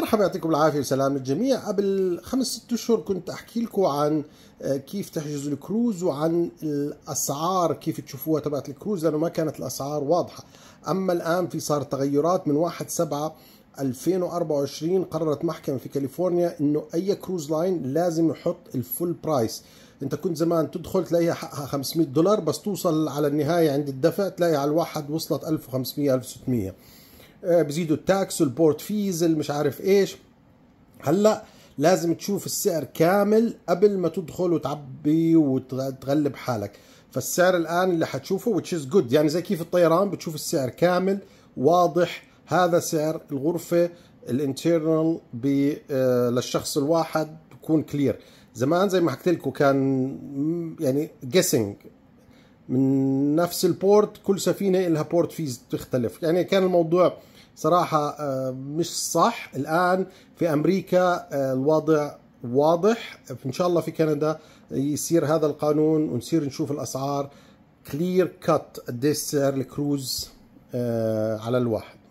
مرحبا يعطيكم العافية وسلام الجميع قبل خمس ست أشهر كنت أحكي لكم عن آه، كيف تحجزوا الكروز وعن الأسعار كيف تشوفوها تبعت الكروز لأنه ما كانت الأسعار واضحة أما الآن في صار تغيرات من 1 7 2024 قررت محكمة في كاليفورنيا أنه أي كروز لاين لازم يحط الفول برايس انت كنت زمان تدخل تلاقيها حقها 500 دولار بس توصل على النهاية عند الدفع تلاقي على الواحد وصلت 1500 1600 آه، بزيدوا التاكس والبورت فيز المش عارف ايش هلا لازم تشوف السعر كامل قبل ما تدخل وتعبي وتغلب حالك فالسعر الان اللي حتشوفه which is good يعني زي كيف الطيران بتشوف السعر كامل واضح هذا سعر الغرفه الانترنال آه، للشخص الواحد تكون كلير زمان زي ما حكيت لكم كان يعني جيسنج من نفس البورت كل سفينة لها بورت فيز تختلف يعني كان الموضوع صراحة آه، مش صح الآن في أمريكا آه، الوضع واضح إن شاء الله في كندا يصير هذا القانون ونصير نشوف الأسعار كلير كت قديش سعر الكروز على الواحد